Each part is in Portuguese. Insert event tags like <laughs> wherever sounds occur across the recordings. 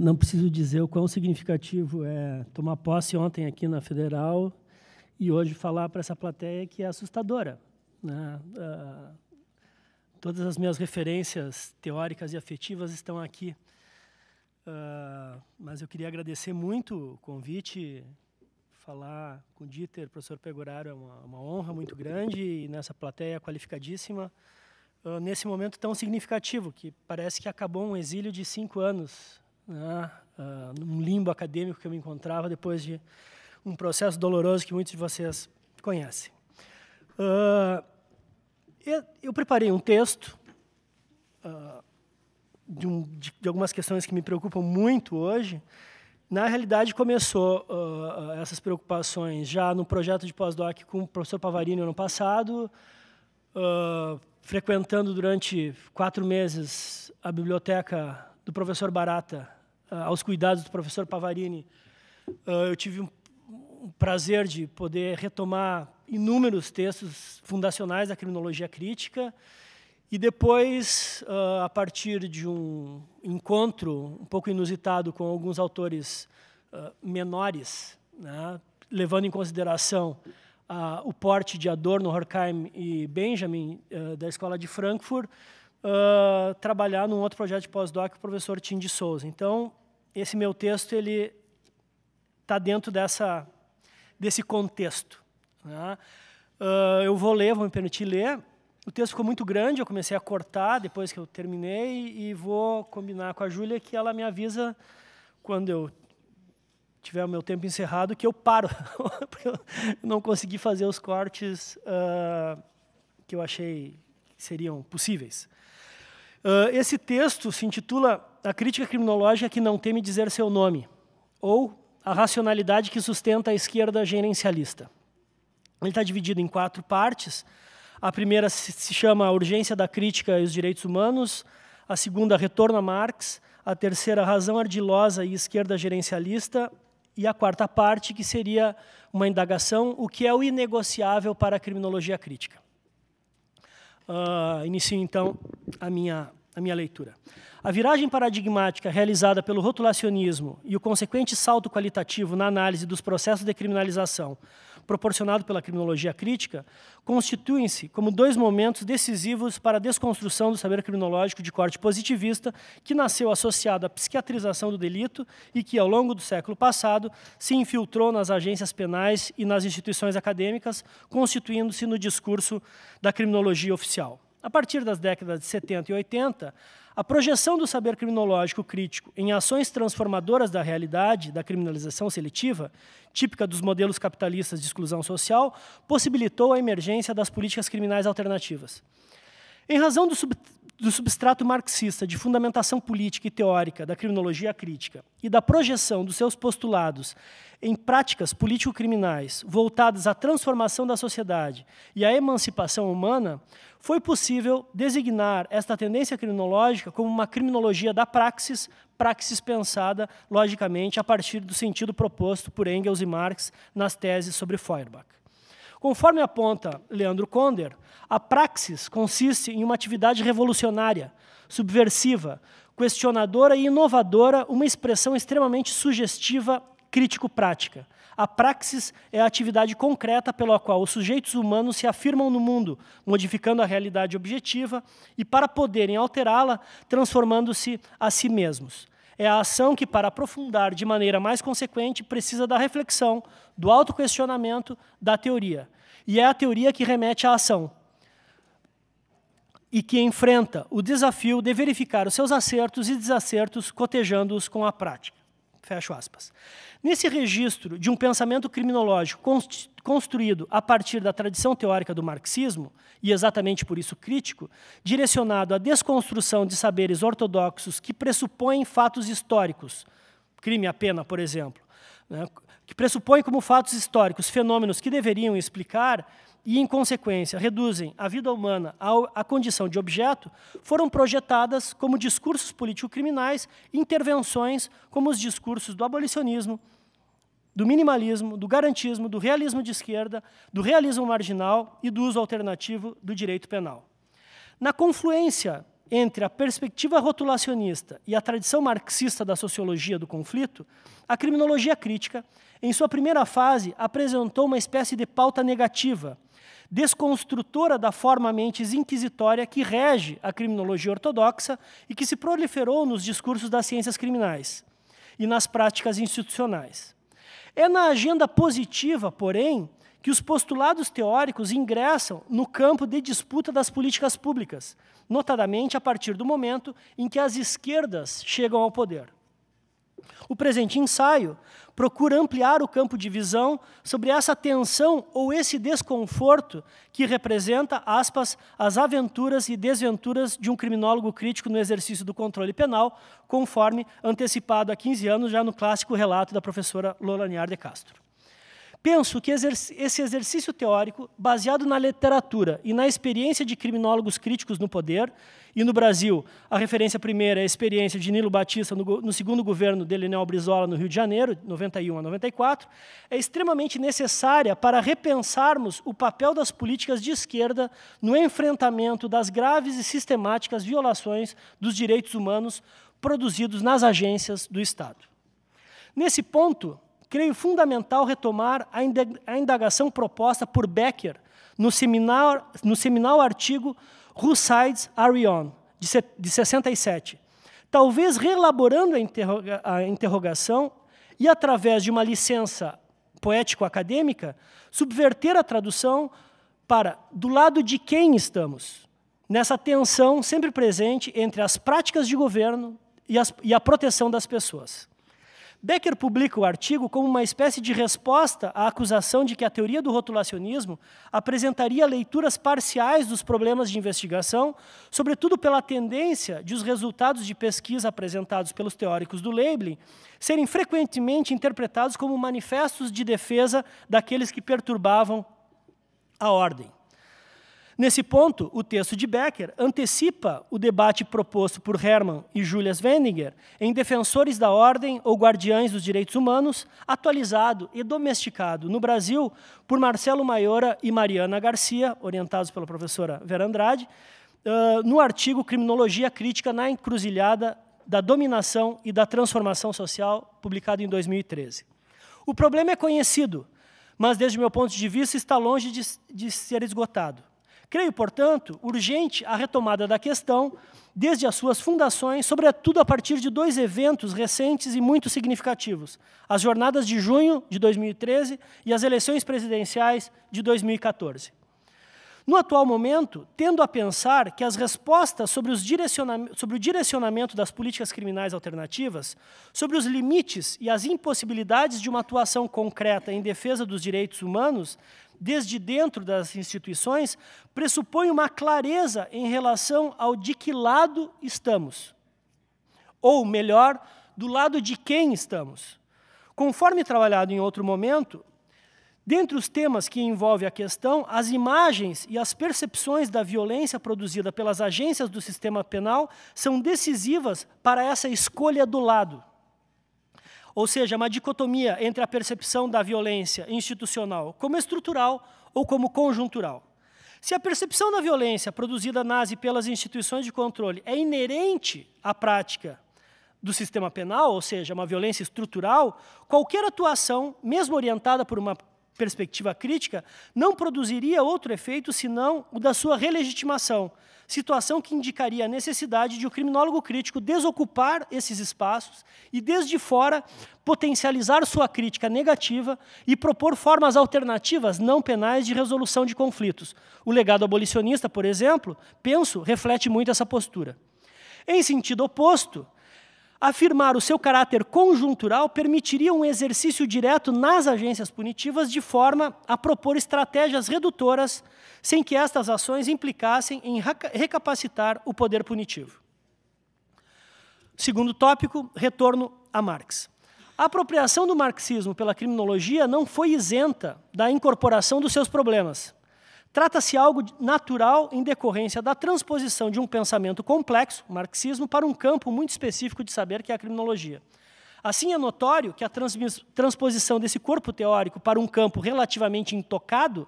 não preciso dizer o quão significativo é tomar posse ontem aqui na Federal e hoje falar para essa plateia que é assustadora. Né? Uh, todas as minhas referências teóricas e afetivas estão aqui. Uh, mas eu queria agradecer muito o convite, falar com o Dieter, professor Pegoraro, é uma, uma honra muito grande e nessa plateia qualificadíssima, uh, nesse momento tão significativo, que parece que acabou um exílio de cinco anos né, uh, num limbo acadêmico que eu me encontrava depois de um processo doloroso que muitos de vocês conhecem. Uh, eu, preparei um texto uh, de, um, de, de, algumas questões que me preocupam muito hoje. Na realidade, começou essas preocupações já no projeto de pós-doc com o professor Pavarini ano passado, frequentando durante quatro meses a biblioteca do professor Barata ah, aos cuidados do professor Pavarini. Ah, eu tive um, prazer de poder retomar inúmeros textos fundacionais da criminologia crítica e depois, ah, a partir de um encontro um pouco inusitado com alguns autores menores, né, levando em consideração o porte de Adorno, Horkheim e Benjamin, da Escola de Frankfurt, ah, trabalhar num outro projeto de pós-doc com o professor Tim de Souza. Então, esse meu texto ele está dentro dessa, desse contexto. Né? Uh, eu vou ler, vou me permitir ler. O texto ficou muito grande, eu comecei a cortar depois que eu terminei e vou combinar com a Júlia que ela me avisa quando eu tiver o meu tempo encerrado que eu paro, <laughs> porque eu não consegui fazer os cortes uh, que eu achei que seriam possíveis. Uh, esse texto se intitula a crítica criminológica que não teme dizer seu nome, ou a racionalidade que sustenta a esquerda gerencialista. Ele está dividido em quatro partes. A primeira se chama A Urgência da Crítica e os Direitos Humanos, a segunda, Retorno a Marx, a terceira, Razão Ardilosa e Esquerda Gerencialista, e a quarta parte, que seria uma indagação, o que é o inegociável para a criminologia crítica. Uh, inicio, então, a minha a minha leitura. A viragem paradigmática realizada pelo rotulacionismo e o consequente salto qualitativo na análise dos processos de criminalização proporcionado pela criminologia crítica constituem-se como dois momentos decisivos para a desconstrução do saber criminológico de corte positivista que nasceu associado à psiquiatrização do delito e que, ao longo do século passado, se infiltrou nas agências penais e nas instituições acadêmicas, constituindo-se no discurso da criminologia oficial. A partir das décadas de 70 e 80, a projeção do saber criminológico crítico em ações transformadoras da realidade da criminalização seletiva, típica dos modelos capitalistas de exclusão social, possibilitou a emergência das políticas criminais alternativas. Em razão do do substrato marxista de fundamentação política e teórica da criminologia crítica e da projeção dos seus postulados em práticas político-criminais voltadas à transformação da sociedade e à emancipação humana, foi possível designar esta tendência criminológica como uma criminologia da praxis, praxis pensada, logicamente, a partir do sentido proposto por Engels e Marx nas teses sobre Feuerbach. Conforme aponta Leandro Conder, a praxis consiste em uma atividade revolucionária, subversiva, questionadora e inovadora, uma expressão extremamente sugestiva, crítico-prática. A praxis é a atividade concreta pela qual os sujeitos humanos se afirmam no mundo, modificando a realidade objetiva e, para poderem alterá-la, transformando-se a si mesmos é a ação que, para aprofundar de maneira mais consequente, precisa da reflexão, do autoquestionamento, da teoria. E é a teoria que remete à ação e que enfrenta o desafio de verificar os seus acertos e desacertos, cotejando-os com a prática. Fecho aspas. Nesse registro de um pensamento criminológico construído a partir da tradição teórica do marxismo, e exatamente por isso crítico, direcionado à desconstrução de saberes ortodoxos que pressupõem fatos históricos, crime à pena, por exemplo, né, que pressupõem como fatos históricos fenômenos que deveriam explicar e, em consequência, reduzem a vida humana à condição de objeto, foram projetadas como discursos político-criminais, intervenções como os discursos do abolicionismo, do minimalismo, do garantismo, do realismo de esquerda, do realismo marginal e do uso alternativo do direito penal. Na confluência entre a perspectiva rotulacionista e a tradição marxista da sociologia do conflito, a criminologia crítica, em sua primeira fase, apresentou uma espécie de pauta negativa, desconstrutora da forma mentes inquisitória que rege a criminologia ortodoxa e que se proliferou nos discursos das ciências criminais e nas práticas institucionais. É na agenda positiva, porém, que os postulados teóricos ingressam no campo de disputa das políticas públicas, notadamente a partir do momento em que as esquerdas chegam ao poder. O presente ensaio procura ampliar o campo de visão sobre essa tensão ou esse desconforto que representa, aspas, as aventuras e desventuras de um criminólogo crítico no exercício do controle penal, conforme antecipado há 15 anos já no clássico relato da professora Lolaniar de Castro. Penso que esse exercício teórico, baseado na literatura e na experiência de criminólogos críticos no poder, e no Brasil, a referência primeira é a experiência de Nilo Batista no, segundo governo de Leonel Brizola no Rio de Janeiro, 91 a 94, é extremamente necessária para repensarmos o papel das políticas de esquerda no enfrentamento das graves e sistemáticas violações dos direitos humanos produzidos nas agências do Estado. Nesse ponto, creio fundamental retomar a indagação proposta por Becker no seminal, no seminal artigo Who Sides Are We On, de 67. Talvez reelaborando a, interroga a interrogação e, através de uma licença poético-acadêmica, subverter a tradução para do lado de quem estamos, nessa tensão sempre presente entre as práticas de governo e, as, e a proteção das pessoas. Becker publica o artigo como uma espécie de resposta à acusação de que a teoria do rotulacionismo apresentaria leituras parciais dos problemas de investigação, sobretudo pela tendência de os resultados de pesquisa apresentados pelos teóricos do labeling serem frequentemente interpretados como manifestos de defesa daqueles que perturbavam a ordem. Nesse ponto, o texto de Becker antecipa o debate proposto por Hermann e Julius Wenninger em Defensores da Ordem ou Guardiães dos Direitos Humanos, atualizado e domesticado no Brasil por Marcelo Maiora e Mariana Garcia, orientados pela professora Vera Andrade, no artigo Criminologia Crítica na Encruzilhada da Dominação e da Transformação Social, publicado em 2013. O problema é conhecido, mas, desde o meu ponto de vista, está longe de, de ser esgotado. Creio, portanto, urgente a retomada da questão desde as suas fundações, sobretudo a partir de dois eventos recentes e muito significativos: as jornadas de junho de 2013 e as eleições presidenciais de 2014. No atual momento, tendo a pensar que as respostas sobre, sobre, o direcionamento das políticas criminais alternativas, sobre os limites e as impossibilidades de uma atuação concreta em defesa dos direitos humanos, desde dentro das instituições, pressupõe uma clareza em relação ao de que lado estamos. Ou, melhor, do lado de quem estamos. Conforme trabalhado em outro momento, dentre os temas que envolve a questão, as imagens e as percepções da violência produzida pelas agências do sistema penal são decisivas para essa escolha do lado. Ou seja, uma dicotomia entre a percepção da violência institucional como estrutural ou como conjuntural. Se a percepção da violência produzida nas e pelas instituições de controle é inerente à prática do sistema penal, ou seja, uma violência estrutural, qualquer atuação, mesmo orientada por uma perspectiva crítica, não produziria outro efeito senão o da sua relegitimação, situação que indicaria a necessidade de o criminólogo crítico desocupar esses espaços e, desde fora, potencializar sua crítica negativa e propor formas alternativas não penais de resolução de conflitos. O legado abolicionista, por exemplo, penso, reflete muito essa postura. Em sentido oposto, Afirmar o seu caráter conjuntural permitiria um exercício direto nas agências punitivas de forma a propor estratégias redutoras, sem que estas ações implicassem em recapacitar o poder punitivo. Segundo tópico, retorno a Marx. A apropriação do marxismo pela criminologia não foi isenta da incorporação dos seus problemas. Trata-se algo natural em decorrência da transposição de um pensamento complexo, marxismo, para um campo muito específico de saber, que é a criminologia. Assim, é notório que a transposição desse corpo teórico para um campo relativamente intocado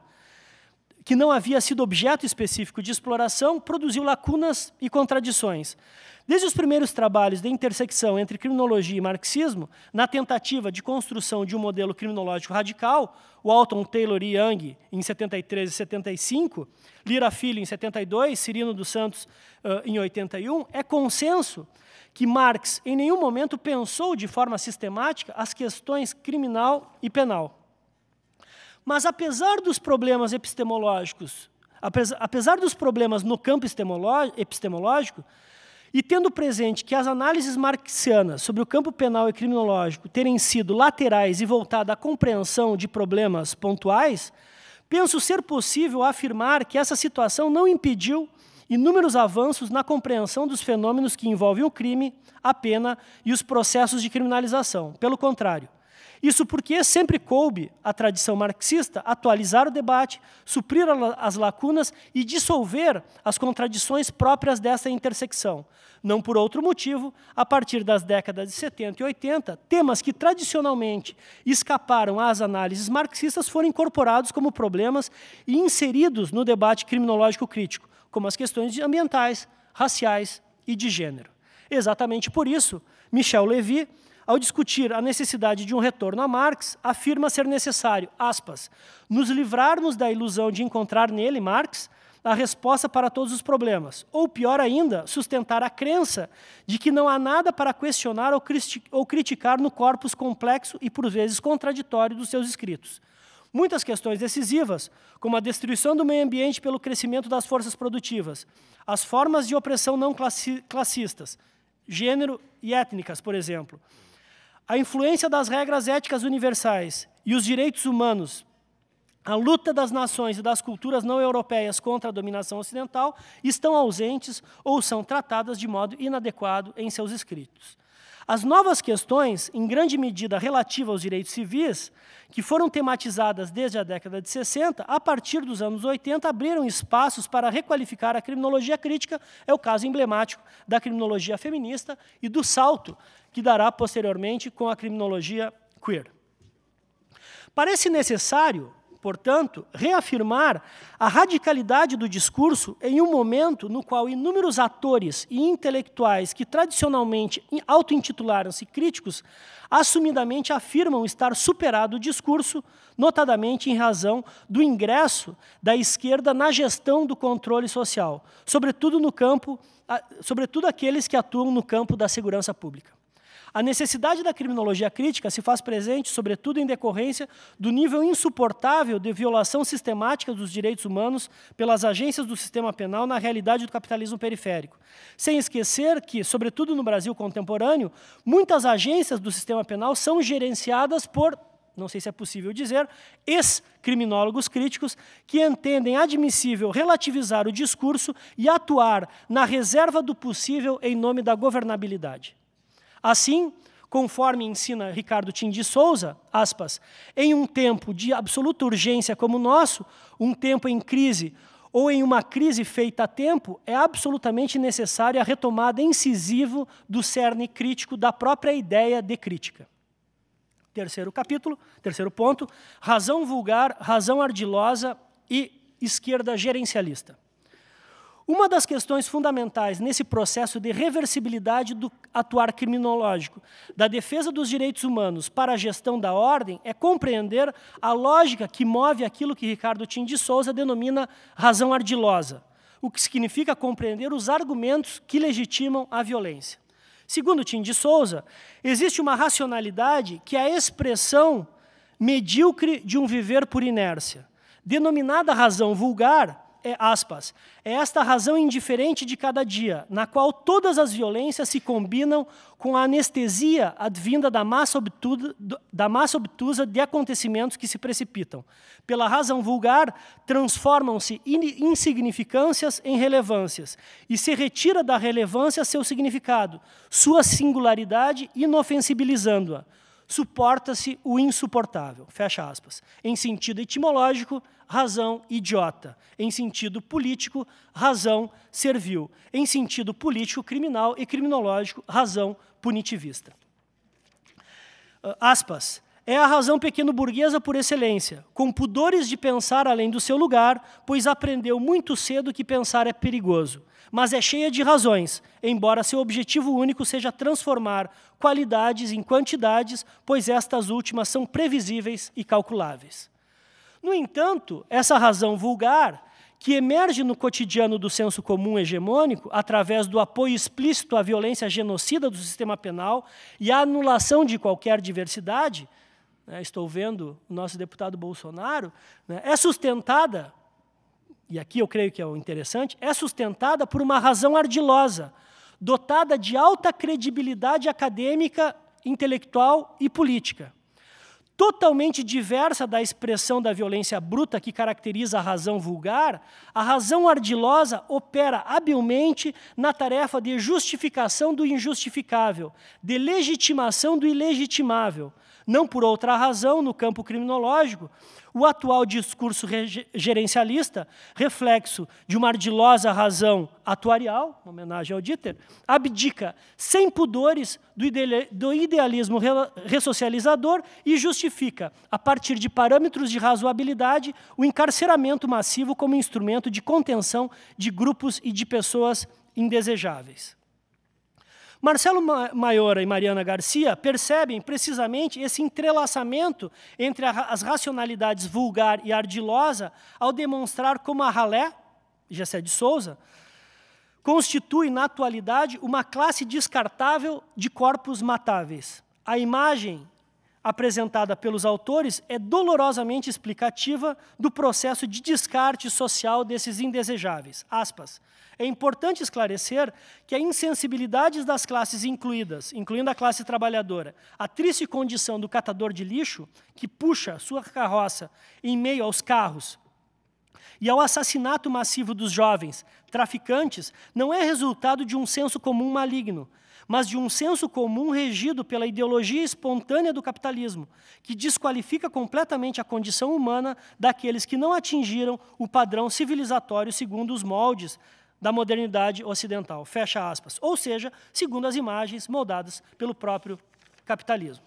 que não havia sido objeto específico de exploração, produziu lacunas e contradições. Desde os primeiros trabalhos de intersecção entre criminologia e marxismo, na tentativa de construção de um modelo criminológico radical, Walton, Taylor e Young, em 73 e 75, Lira Filho, em 72, Cirino dos Santos, uh, em 81, é consenso que Marx em nenhum momento pensou de forma sistemática as questões criminal e penal. Mas apesar dos problemas epistemológicos, apesar dos problemas no campo epistemológico, e tendo presente que as análises marxianas sobre o campo penal e criminológico terem sido laterais e voltadas à compreensão de problemas pontuais, penso ser possível afirmar que essa situação não impediu inúmeros avanços na compreensão dos fenômenos que envolvem o crime, a pena e os processos de criminalização. Pelo contrário, isso porque sempre coube à tradição marxista atualizar o debate, suprir as lacunas e dissolver as contradições próprias dessa intersecção. Não por outro motivo, a partir das décadas de 70 e 80, temas que tradicionalmente escaparam às análises marxistas foram incorporados como problemas e inseridos no debate criminológico crítico, como as questões ambientais, raciais e de gênero. Exatamente por isso, Michel Levy ao discutir a necessidade de um retorno a Marx, afirma ser necessário, aspas, nos livrarmos da ilusão de encontrar nele, Marx, a resposta para todos os problemas. Ou, pior ainda, sustentar a crença de que não há nada para questionar ou, ou criticar no corpus complexo e, por vezes, contraditório dos seus escritos. Muitas questões decisivas, como a destruição do meio ambiente pelo crescimento das forças produtivas, as formas de opressão não classi classistas, gênero e étnicas, por exemplo, a influência das regras éticas universais e os direitos humanos a luta das nações e das culturas não europeias contra a dominação ocidental estão ausentes ou são tratadas de modo inadequado em seus escritos. As novas questões, em grande medida relativas aos direitos civis, que foram tematizadas desde a década de 60, a partir dos anos 80, abriram espaços para requalificar a criminologia crítica. É o caso emblemático da criminologia feminista e do salto que dará posteriormente com a criminologia queer. Parece necessário portanto, reafirmar a radicalidade do discurso em um momento no qual inúmeros atores e intelectuais que tradicionalmente auto-intitularam-se críticos assumidamente afirmam estar superado o discurso, notadamente em razão do ingresso da esquerda na gestão do controle social, sobretudo no campo, sobretudo aqueles que atuam no campo da segurança pública. A necessidade da criminologia crítica se faz presente, sobretudo, em decorrência do nível insuportável de violação sistemática dos direitos humanos pelas agências do sistema penal na realidade do capitalismo periférico. Sem esquecer que, sobretudo no Brasil contemporâneo, muitas agências do sistema penal são gerenciadas por não sei se é possível dizer, ex-criminólogos críticos que entendem admissível relativizar o discurso e atuar na reserva do possível em nome da governabilidade. Assim, conforme ensina Ricardo Tim de Souza, aspas, em um tempo de absoluta urgência como o nosso, um tempo em crise ou em uma crise feita a tempo, é absolutamente necessária a retomada incisiva do cerne crítico da própria ideia de crítica. Terceiro capítulo, terceiro ponto, razão vulgar, razão ardilosa e esquerda gerencialista. Uma das questões fundamentais nesse processo de reversibilidade do atuar criminológico, da defesa dos direitos humanos para a gestão da ordem, é compreender a lógica que move aquilo que Ricardo Tim de Souza denomina razão ardilosa, o que significa compreender os argumentos que legitimam a violência. Segundo Tim de Souza, existe uma racionalidade que é a expressão medíocre de um viver por inércia. Denominada razão vulgar, é, aspas, é esta razão indiferente de cada dia, na qual todas as violências se combinam com a anestesia advinda da massa, obtuda, da massa obtusa de acontecimentos que se precipitam. Pela razão vulgar, transformam-se insignificâncias em relevâncias, e se retira da relevância seu significado, sua singularidade, inofensibilizando-a suporta-se o insuportável. Fecha aspas. Em sentido etimológico, razão idiota. Em sentido político, razão servil. Em sentido político, criminal e criminológico, razão punitivista. Uh, aspas. É a razão pequeno-burguesa por excelência, com pudores de pensar além do seu lugar, pois aprendeu muito cedo que pensar é perigoso. Mas é cheia de razões, embora seu objetivo único seja transformar qualidades em quantidades, pois estas últimas são previsíveis e calculáveis. No entanto, essa razão vulgar, que emerge no cotidiano do senso comum hegemônico, através do apoio explícito à violência genocida do sistema penal e à anulação de qualquer diversidade, né, estou vendo o nosso deputado Bolsonaro, né, é sustentada, e aqui eu creio que é o interessante, é sustentada por uma razão ardilosa, dotada de alta credibilidade acadêmica, intelectual e política totalmente diversa da expressão da violência bruta que caracteriza a razão vulgar, a razão ardilosa opera habilmente na tarefa de justificação do injustificável, de legitimação do ilegitimável, não por outra razão, no campo criminológico, o atual discurso gerencialista, reflexo de uma ardilosa razão atuarial, uma homenagem ao Dieter, abdica sem pudores do idealismo ressocializador e justifica, a partir de parâmetros de razoabilidade, o encarceramento massivo como instrumento de contenção de grupos e de pessoas indesejáveis. Marcelo Maiora e Mariana Garcia percebem precisamente esse entrelaçamento entre as racionalidades vulgar e ardilosa ao demonstrar como a ralé, Gessé de Souza, constitui na atualidade uma classe descartável de corpos matáveis. A imagem apresentada pelos autores é dolorosamente explicativa do processo de descarte social desses indesejáveis. Aspas. É importante esclarecer que a insensibilidade das classes incluídas, incluindo a classe trabalhadora, a triste condição do catador de lixo, que puxa sua carroça em meio aos carros, e ao assassinato massivo dos jovens, traficantes, não é resultado de um senso comum maligno, mas de um senso comum regido pela ideologia espontânea do capitalismo, que desqualifica completamente a condição humana daqueles que não atingiram o padrão civilizatório segundo os moldes da modernidade ocidental. Fecha aspas. Ou seja, segundo as imagens moldadas pelo próprio capitalismo.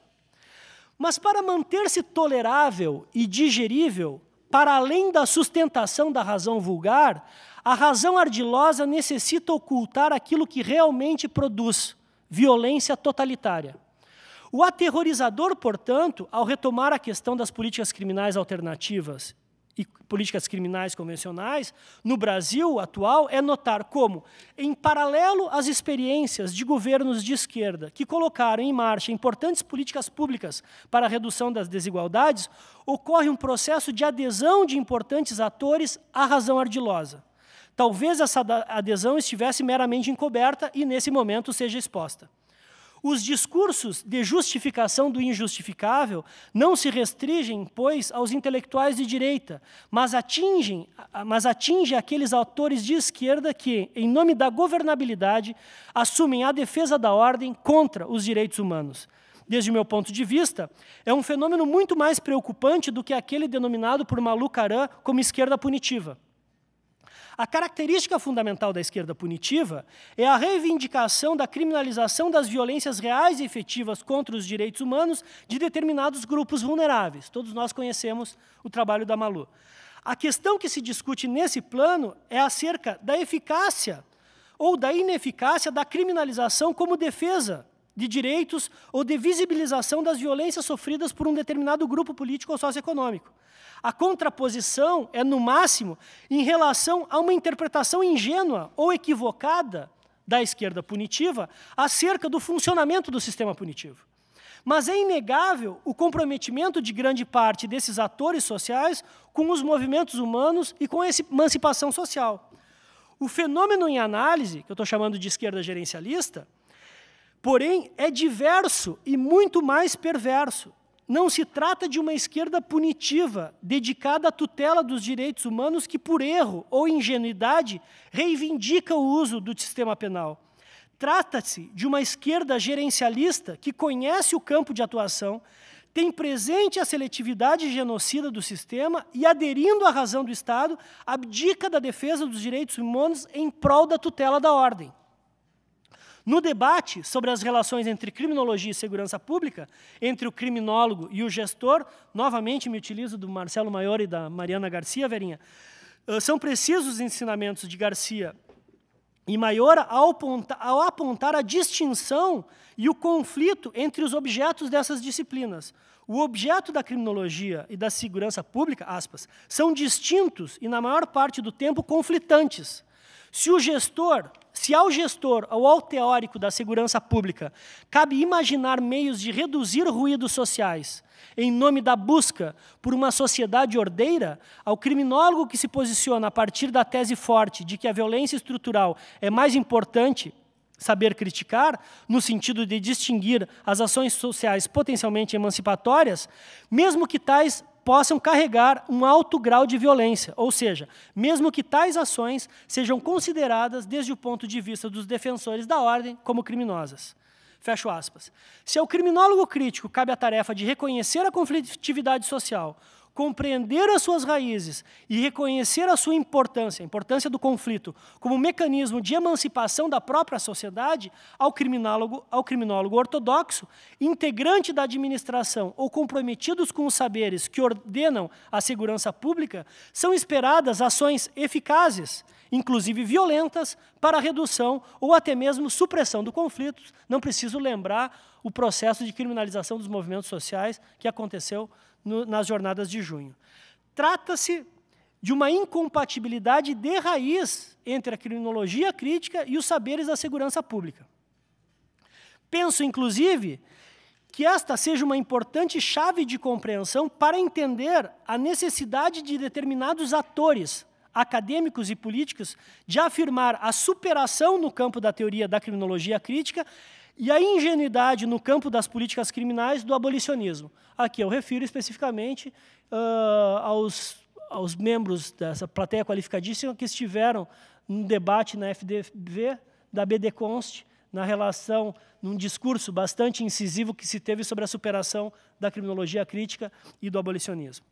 Mas para manter-se tolerável e digerível, para além da sustentação da razão vulgar, a razão ardilosa necessita ocultar aquilo que realmente produz violência totalitária. O aterrorizador, portanto, ao retomar a questão das políticas criminais alternativas e políticas criminais convencionais, no Brasil atual, é notar como, em paralelo às experiências de governos de esquerda que colocaram em marcha importantes políticas públicas para a redução das desigualdades, ocorre um processo de adesão de importantes atores à razão ardilosa. Talvez essa adesão estivesse meramente encoberta e, nesse momento, seja exposta. Os discursos de justificação do injustificável não se restringem, pois, aos intelectuais de direita, mas atingem, mas atinge aqueles autores de esquerda que, em nome da governabilidade, assumem a defesa da ordem contra os direitos humanos desde o meu ponto de vista, é um fenômeno muito mais preocupante do que aquele denominado por Malu Caran como esquerda punitiva. A característica fundamental da esquerda punitiva é a reivindicação da criminalização das violências reais e efetivas contra os direitos humanos de determinados grupos vulneráveis. Todos nós conhecemos o trabalho da Malu. A questão que se discute nesse plano é acerca da eficácia ou da ineficácia da criminalização como defesa de direitos ou de visibilização das violências sofridas por um determinado grupo político ou socioeconômico. A contraposição é, no máximo, em relação a uma interpretação ingênua ou equivocada da esquerda punitiva acerca do funcionamento do sistema punitivo. Mas é inegável o comprometimento de grande parte desses atores sociais com os movimentos humanos e com a emancipação social. O fenômeno em análise, que eu estou chamando de esquerda gerencialista, porém é diverso e muito mais perverso. Não se trata de uma esquerda punitiva, dedicada à tutela dos direitos humanos que, por erro ou ingenuidade, reivindica o uso do sistema penal. Trata-se de uma esquerda gerencialista que conhece o campo de atuação, tem presente a seletividade genocida do sistema e, aderindo à razão do Estado, abdica da defesa dos direitos humanos em prol da tutela da ordem. No debate sobre as relações entre criminologia e segurança pública, entre o criminólogo e o gestor, novamente me utilizo do Marcelo Maior e da Mariana Garcia, Verinha, são precisos os ensinamentos de Garcia e Maiora ao apontar, ao apontar a distinção e o conflito entre os objetos dessas disciplinas. O objeto da criminologia e da segurança pública, aspas, são distintos e, na maior parte do tempo, conflitantes. Se o gestor, se ao gestor ou ao teórico da segurança pública cabe imaginar meios de reduzir ruídos sociais em nome da busca por uma sociedade ordeira, ao criminólogo que se posiciona a partir da tese forte de que a violência estrutural é mais importante saber criticar, no sentido de distinguir as ações sociais potencialmente emancipatórias, mesmo que tais possam carregar um alto grau de violência, ou seja, mesmo que tais ações sejam consideradas, desde o ponto de vista dos defensores da ordem, como criminosas. Fecho aspas. Se ao criminólogo crítico cabe a tarefa de reconhecer a conflitividade social, compreender as suas raízes e reconhecer a sua importância, a importância do conflito, como mecanismo de emancipação da própria sociedade, ao criminólogo, ao criminólogo ortodoxo, integrante da administração ou comprometidos com os saberes que ordenam a segurança pública, são esperadas ações eficazes inclusive violentas, para redução ou até mesmo supressão do conflito. Não preciso lembrar o processo de criminalização dos movimentos sociais que aconteceu no, nas jornadas de junho. Trata-se de uma incompatibilidade de raiz entre a criminologia crítica e os saberes da segurança pública. Penso, inclusive, que esta seja uma importante chave de compreensão para entender a necessidade de determinados atores acadêmicos e políticos de afirmar a superação no campo da teoria da criminologia crítica e a ingenuidade no campo das políticas criminais do abolicionismo. Aqui eu refiro especificamente uh, aos, aos membros dessa plateia qualificadíssima que estiveram num debate na FDV da bdconst na relação, num discurso bastante incisivo que se teve sobre a superação da criminologia crítica e do abolicionismo.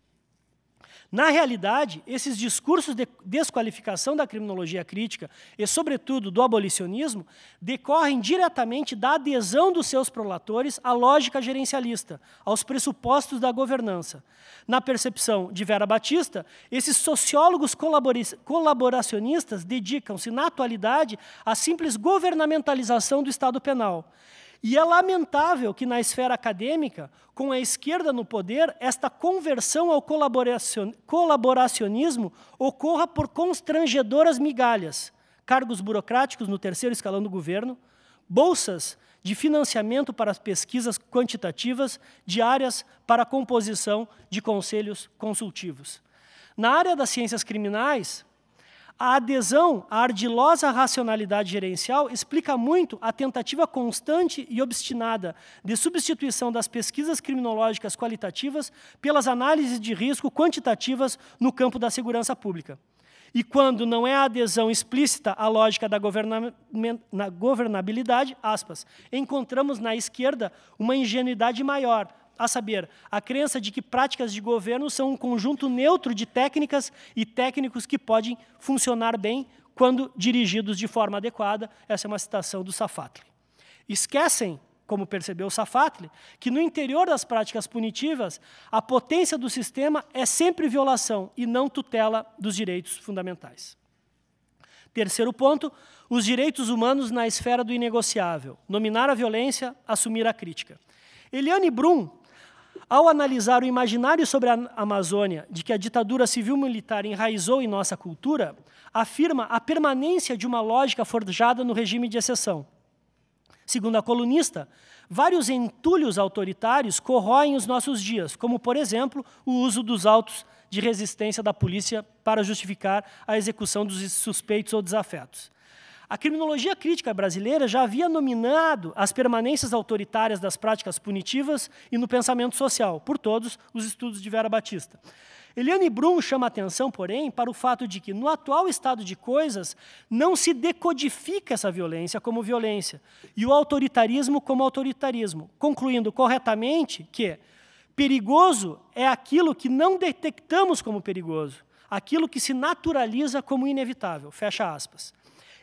Na realidade, esses discursos de desqualificação da criminologia crítica e, sobretudo, do abolicionismo, decorrem diretamente da adesão dos seus prolatores à lógica gerencialista, aos pressupostos da governança. Na percepção de Vera Batista, esses sociólogos colaboracionistas dedicam-se, na atualidade, à simples governamentalização do Estado penal e é lamentável que, na esfera acadêmica, com a esquerda no poder, esta conversão ao colaboracionismo ocorra por constrangedoras migalhas, cargos burocráticos no terceiro escalão do governo, bolsas de financiamento para as pesquisas quantitativas diárias para a composição de conselhos consultivos. Na área das ciências criminais, a adesão à ardilosa racionalidade gerencial explica muito a tentativa constante e obstinada de substituição das pesquisas criminológicas qualitativas pelas análises de risco quantitativas no campo da segurança pública. E quando não é a adesão explícita à lógica da governabilidade, aspas, encontramos na esquerda uma ingenuidade maior, a saber, a crença de que práticas de governo são um conjunto neutro de técnicas e técnicos que podem funcionar bem quando dirigidos de forma adequada. Essa é uma citação do Safatli. Esquecem, como percebeu Safatli, que no interior das práticas punitivas, a potência do sistema é sempre violação e não tutela dos direitos fundamentais. Terceiro ponto, os direitos humanos na esfera do inegociável, nominar a violência, assumir a crítica. Eliane Brum, ao analisar o imaginário sobre a Amazônia de que a ditadura civil-militar enraizou em nossa cultura, afirma a permanência de uma lógica forjada no regime de exceção. Segundo a colunista, vários entulhos autoritários corroem os nossos dias, como, por exemplo, o uso dos autos de resistência da polícia para justificar a execução dos suspeitos ou desafetos. A criminologia crítica brasileira já havia nominado as permanências autoritárias das práticas punitivas e no pensamento social, por todos os estudos de Vera Batista. Eliane Brum chama atenção, porém, para o fato de que, no atual estado de coisas, não se decodifica essa violência como violência e o autoritarismo como autoritarismo, concluindo corretamente que perigoso é aquilo que não detectamos como perigoso, aquilo que se naturaliza como inevitável. Fecha aspas.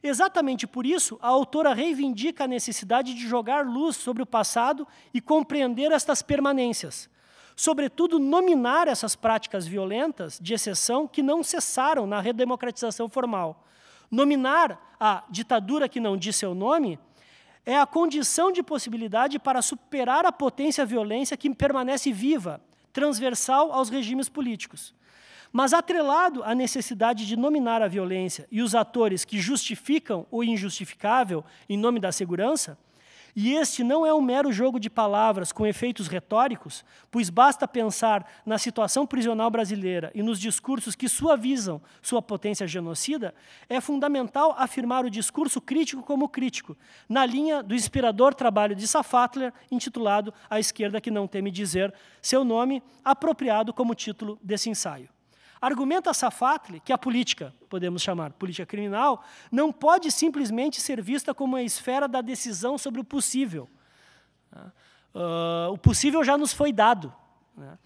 Exatamente por isso, a autora reivindica a necessidade de jogar luz sobre o passado e compreender estas permanências. Sobretudo, nominar essas práticas violentas de exceção que não cessaram na redemocratização formal. Nominar a ditadura que não diz seu nome é a condição de possibilidade para superar a potência violência que permanece viva, transversal aos regimes políticos. Mas atrelado à necessidade de nominar a violência e os atores que justificam o injustificável em nome da segurança, e este não é um mero jogo de palavras com efeitos retóricos, pois basta pensar na situação prisional brasileira e nos discursos que suavizam sua potência genocida, é fundamental afirmar o discurso crítico como crítico, na linha do inspirador trabalho de Safatler, intitulado A Esquerda que Não Teme Dizer, seu nome apropriado como título desse ensaio. Argumenta Safatli que a política, podemos chamar política criminal, não pode simplesmente ser vista como a esfera da decisão sobre o possível. Uh, o possível já nos foi dado. Né?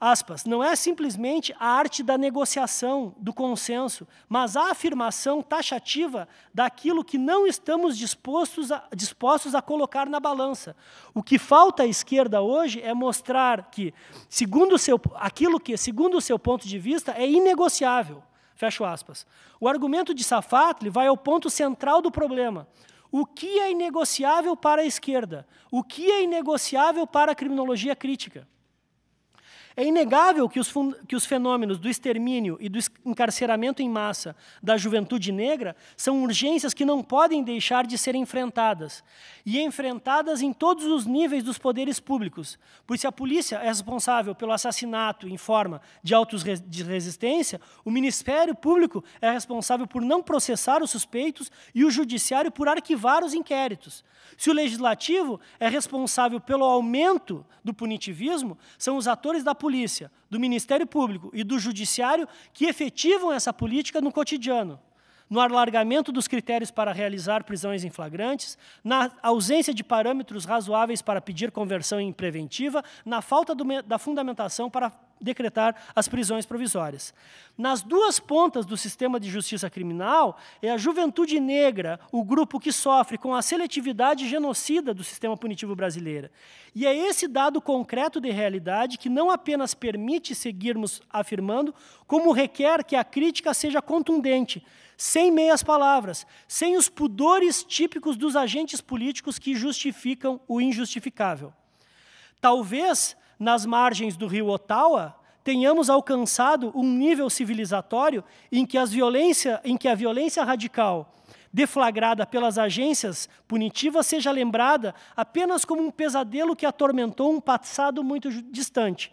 aspas, não é simplesmente a arte da negociação, do consenso, mas a afirmação taxativa daquilo que não estamos dispostos a, dispostos a colocar na balança. O que falta à esquerda hoje é mostrar que, segundo seu, aquilo que, segundo o seu ponto de vista, é inegociável. Fecho aspas. O argumento de Safatli vai ao ponto central do problema. O que é inegociável para a esquerda? O que é inegociável para a criminologia crítica? É inegável que os, que os fenômenos do extermínio e do encarceramento em massa da juventude negra são urgências que não podem deixar de ser enfrentadas, e enfrentadas em todos os níveis dos poderes públicos, pois se a polícia é responsável pelo assassinato em forma de autos de resistência, o Ministério Público é responsável por não processar os suspeitos e o Judiciário por arquivar os inquéritos. Se o Legislativo é responsável pelo aumento do punitivismo, são os atores da polícia, do Ministério Público e do Judiciário que efetivam essa política no cotidiano no alargamento dos critérios para realizar prisões em flagrantes, na ausência de parâmetros razoáveis para pedir conversão em preventiva, na falta do, da fundamentação para decretar as prisões provisórias. Nas duas pontas do sistema de justiça criminal, é a juventude negra o grupo que sofre com a seletividade genocida do sistema punitivo brasileiro. E é esse dado concreto de realidade que não apenas permite seguirmos afirmando, como requer que a crítica seja contundente, sem meias palavras, sem os pudores típicos dos agentes políticos que justificam o injustificável. Talvez, nas margens do rio Ottawa, tenhamos alcançado um nível civilizatório em que, as violência, em que a violência radical deflagrada pelas agências punitivas seja lembrada apenas como um pesadelo que atormentou um passado muito distante,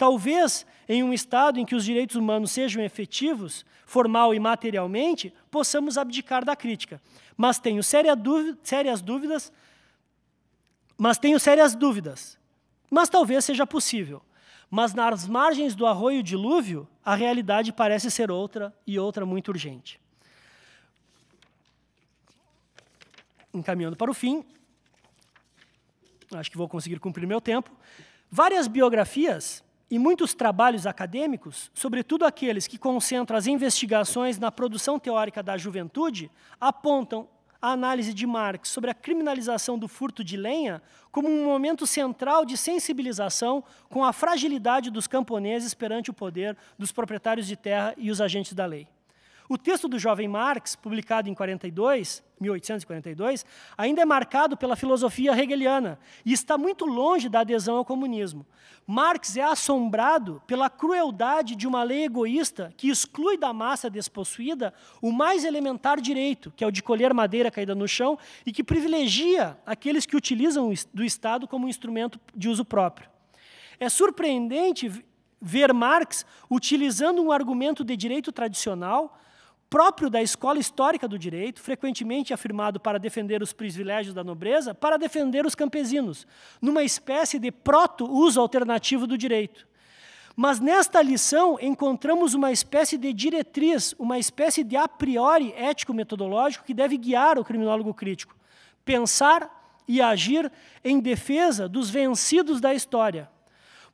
Talvez em um Estado em que os direitos humanos sejam efetivos, formal e materialmente, possamos abdicar da crítica. Mas tenho séria dúvida, sérias dúvidas. Mas tenho sérias dúvidas. Mas talvez seja possível. Mas nas margens do arroio dilúvio, a realidade parece ser outra e outra muito urgente. encaminhando para o fim, acho que vou conseguir cumprir meu tempo. Várias biografias e muitos trabalhos acadêmicos, sobretudo aqueles que concentram as investigações na produção teórica da juventude, apontam a análise de Marx sobre a criminalização do furto de lenha como um momento central de sensibilização com a fragilidade dos camponeses perante o poder dos proprietários de terra e os agentes da lei. O texto do jovem Marx, publicado em 42, 1842, ainda é marcado pela filosofia hegeliana e está muito longe da adesão ao comunismo. Marx é assombrado pela crueldade de uma lei egoísta que exclui da massa despossuída o mais elementar direito, que é o de colher madeira caída no chão, e que privilegia aqueles que utilizam do Estado como instrumento de uso próprio. É surpreendente ver Marx utilizando um argumento de direito tradicional próprio da escola histórica do direito, frequentemente afirmado para defender os privilégios da nobreza, para defender os campesinos, numa espécie de proto-uso alternativo do direito. Mas nesta lição encontramos uma espécie de diretriz, uma espécie de a priori ético-metodológico que deve guiar o criminólogo crítico. Pensar e agir em defesa dos vencidos da história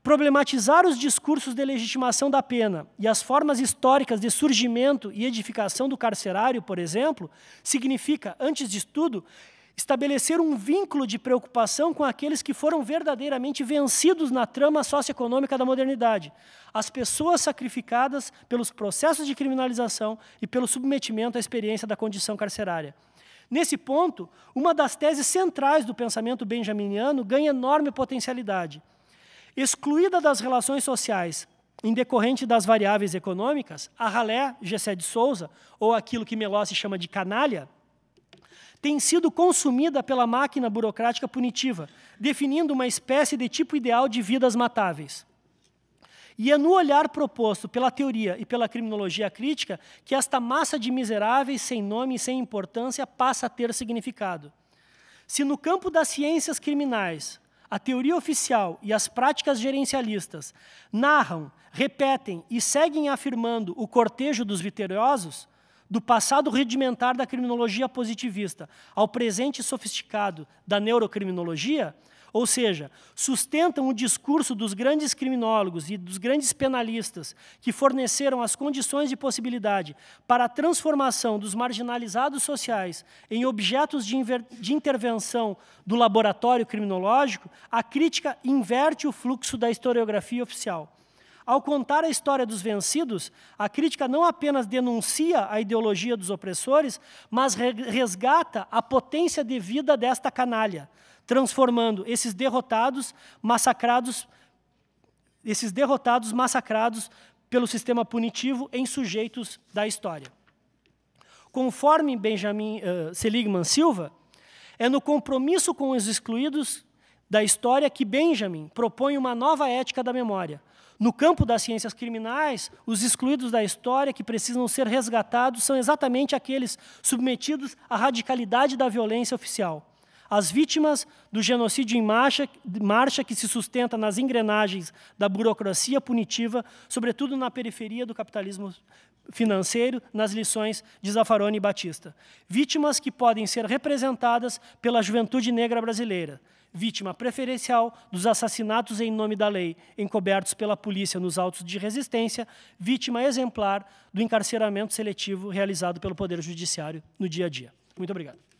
problematizar os discursos de legitimação da pena e as formas históricas de surgimento e edificação do carcerário, por exemplo, significa, antes de tudo, estabelecer um vínculo de preocupação com aqueles que foram verdadeiramente vencidos na trama socioeconômica da modernidade, as pessoas sacrificadas pelos processos de criminalização e pelo submetimento à experiência da condição carcerária. Nesse ponto, uma das teses centrais do pensamento benjaminiano ganha enorme potencialidade – Excluída das relações sociais em decorrente das variáveis econômicas, a ralé Gessé de Souza, ou aquilo que se chama de canalha, tem sido consumida pela máquina burocrática punitiva, definindo uma espécie de tipo ideal de vidas matáveis. E é no olhar proposto pela teoria e pela criminologia crítica que esta massa de miseráveis sem nome e sem importância passa a ter significado. Se no campo das ciências criminais a teoria oficial e as práticas gerencialistas narram, repetem e seguem afirmando o cortejo dos vitoriosos, do passado rudimentar da criminologia positivista ao presente sofisticado da neurocriminologia, ou seja, sustentam o discurso dos grandes criminólogos e dos grandes penalistas que forneceram as condições de possibilidade para a transformação dos marginalizados sociais em objetos de, de intervenção do laboratório criminológico, a crítica inverte o fluxo da historiografia oficial. Ao contar a história dos vencidos, a crítica não apenas denuncia a ideologia dos opressores, mas resgata a potência de vida desta canalha, transformando esses derrotados, massacrados, esses derrotados massacrados pelo sistema punitivo em sujeitos da história. Conforme Benjamin uh, Seligman Silva, é no compromisso com os excluídos da história que Benjamin propõe uma nova ética da memória. No campo das ciências criminais, os excluídos da história que precisam ser resgatados são exatamente aqueles submetidos à radicalidade da violência oficial. As vítimas do genocídio em marcha, marcha que se sustenta nas engrenagens da burocracia punitiva, sobretudo na periferia do capitalismo financeiro, nas lições de Zaffaroni e Batista. Vítimas que podem ser representadas pela juventude negra brasileira, vítima preferencial dos assassinatos em nome da lei, encobertos pela polícia nos autos de resistência, vítima exemplar do encarceramento seletivo realizado pelo Poder Judiciário no dia a dia. Muito obrigado.